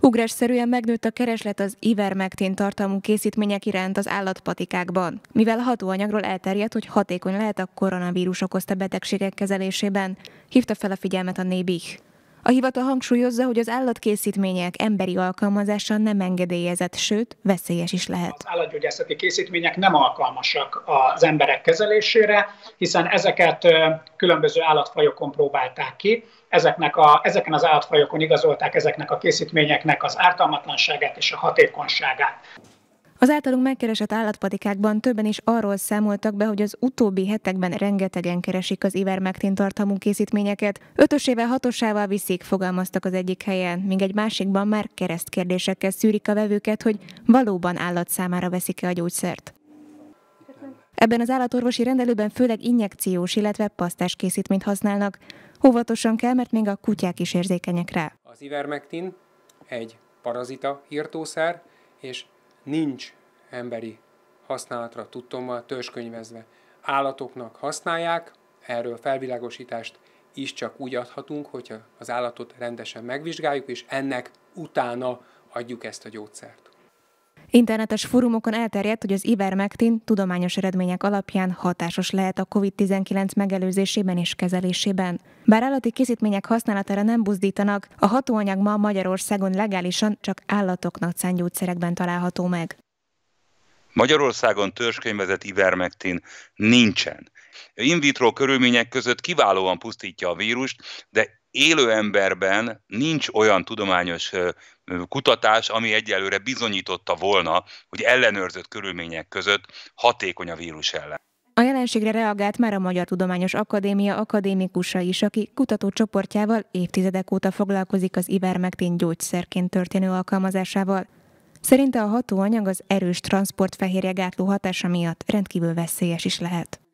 Ugrásszerűen megnőtt a kereslet az ivermektin tartalmú készítmények iránt az állatpatikákban. Mivel hatóanyagról elterjedt, hogy hatékony lehet a koronavírus okozta betegségek kezelésében, hívta fel a figyelmet a Nébih. A hivatal hangsúlyozza, hogy az állatkészítmények emberi alkalmazása nem engedélyezett, sőt, veszélyes is lehet. Az állatgyógyászati készítmények nem alkalmasak az emberek kezelésére, hiszen ezeket különböző állatfajokon próbálták ki, ezeknek a, ezeken az állatfajokon igazolták ezeknek a készítményeknek az ártalmatlanságát és a hatékonyságát. Az általunk megkeresett állatpatikákban többen is arról számoltak be, hogy az utóbbi hetekben rengetegen keresik az ivermektin tartalmú készítményeket. Ötösével, hatosával viszik, fogalmaztak az egyik helyen, míg egy másikban már keresztkérdésekkel szűrik a vevőket, hogy valóban állat számára veszik-e a gyógyszert. Ebben az állatorvosi rendelőben főleg injekciós, illetve pasztás készítményt használnak. Óvatosan kell, mert még a kutyák is érzékenyek rá. Az ivermektin egy parazita hirtószer, és nincs emberi használatra tudtommal törzskönyvezve. Állatoknak használják, erről felvilágosítást is csak úgy adhatunk, hogyha az állatot rendesen megvizsgáljuk, és ennek utána adjuk ezt a gyógyszert. Internetes fórumokon elterjedt, hogy az ivermektin tudományos eredmények alapján hatásos lehet a COVID-19 megelőzésében és kezelésében. Bár állati készítmények használatára nem buzdítanak, a hatóanyag ma Magyarországon legálisan csak állatoknak szánt gyógyszerekben található meg. Magyarországon törzskönyvezett ivermektin nincsen. In vitro körülmények között kiválóan pusztítja a vírust, de élő emberben nincs olyan tudományos kutatás, ami egyelőre bizonyította volna, hogy ellenőrzött körülmények között hatékony a vírus ellen. A jelenségre reagált már a Magyar Tudományos Akadémia akadémikusa is, aki kutatócsoportjával évtizedek óta foglalkozik az ivermektén gyógyszerként történő alkalmazásával. Szerinte a hatóanyag az erős transportfehérje gátló hatása miatt rendkívül veszélyes is lehet.